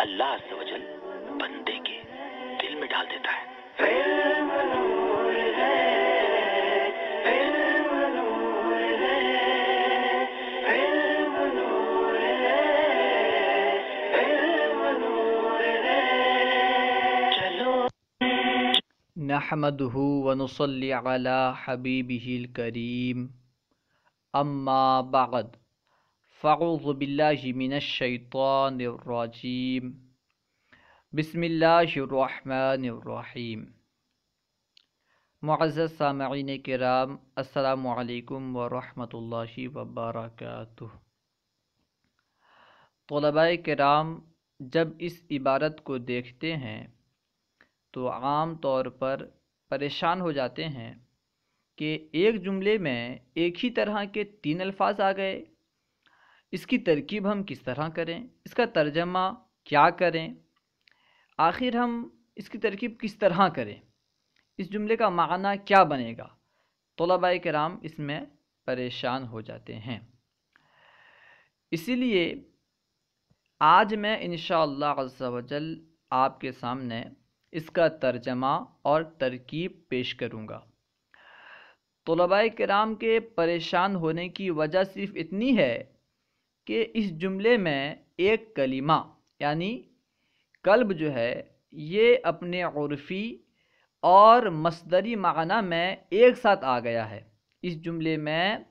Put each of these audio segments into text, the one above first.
अल्लाह वजल बंदे के दिल में डाल देता है नहमदहू वनसली अला हबीबिल करीम अम्मा बागद फ़ाउज़ बिल्लाशैतरजीम बसमीम मुआज़ के राम असलकम वरहि वबरक के राम जब इस इबारत को देखते हैं तो आम तौर पर परेशान हो जाते हैं कि एक जुमले में एक ही तरह के तीन अल्फाज आ गए इसकी तरकीब हम किस तरह करें इसका तर्जमा क्या करें आखिर हम इसकी तरकीब किस तरह करें इस जुमले का माना क्या बनेगा तलबा कराम इसमें परेशान हो जाते हैं इसीलिए आज मैं इन शजल आपके सामने इसका तर्जमा और तरकीब पेश करूँगा तलबा कराम के परेशान होने की वजह सिर्फ़ इतनी है कि इस जुमले में एक कलिमा यानी कल्ब जो है ये अपने उर्फ़ी और मसदरी माना में एक साथ आ गया है इस जुमले में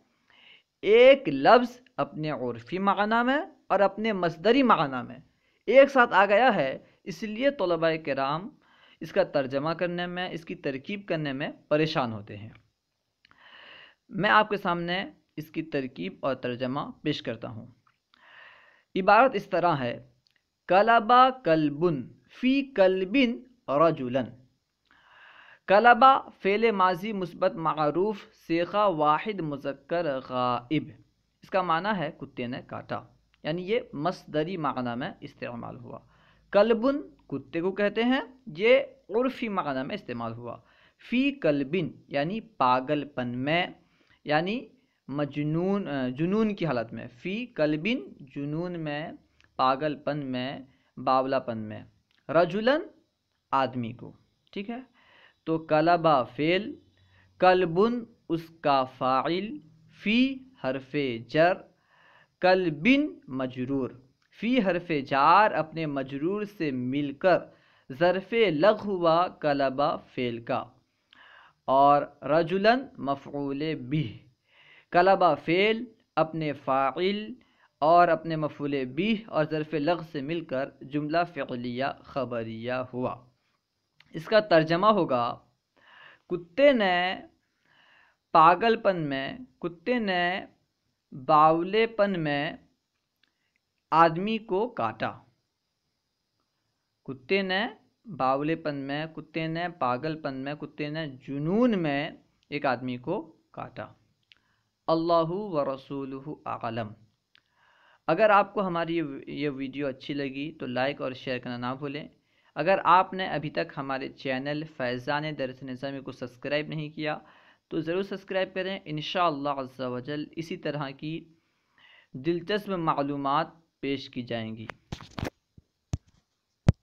एक लफ्ज़ अपने उर्फ़ी माना में और अपने मसदरी माना में एक साथ आ गया है इसलिए तलबा कराम इसका तर्जमा करने में इसकी तरकीब करने में परेशान होते हैं मैं आपके सामने इसकी तरकीब और तर्जमा पेश करता हूँ इबारत इस तरह है कलबा कलबुन फ़ी कलबिन रजुलन कलबा फ़ेल माजी मुस्बत मरूफ सेखा वाहिद मुजक्कर गाइब इसका माना है कुत्ते ने काटा यानी ये मसदरी माना में इस्तेमाल हुआ कलबुन कुत्ते को कहते हैं ये उर्फी माना में इस्तेमाल हुआ फ़ी कलबिन यानी पागलपन में यानी मजनून जुनून की हालत में फ़ी कलबिन जुनून में पागलपन में बावलापन में रजुलन आदमी को ठीक है तो कलबा फेल कलबुन उसका फ़ाइल फ़ी हरफ जर कलबिन मजरूर फ़ी हरफ जार अपने मजरूर से मिलकर ज़रफ़ लग हुआ कलबा फेल का और रजुलन मफूल बिह कलबा फ़ेल अपने फ़ाइल और अपने मफूल बीह और ज़रफ़ लग से मिलकर जुमला फ़लिया खबरिया हुआ इसका तर्जमा होगा कुत्ते ने पागलपन में कुत्ते ने बावलेपन में आदमी को काटा कुत्ते ने बावलेपन में कुत्ते ने पागलपन में कुत्ते ने जुनून में एक आदमी को काटा अल्लाह व रसूल आलम अगर आपको हमारी ये वीडियो अच्छी लगी तो लाइक और शेयर करना ना भूलें अगर आपने अभी तक हमारे चैनल फैज़ान दरस नज़ामी को सब्सक्राइब नहीं किया तो ज़रूर सब्सक्राइब करें इन शजल इसी तरह की दिलचस्प मालूम पेश की जाएंगी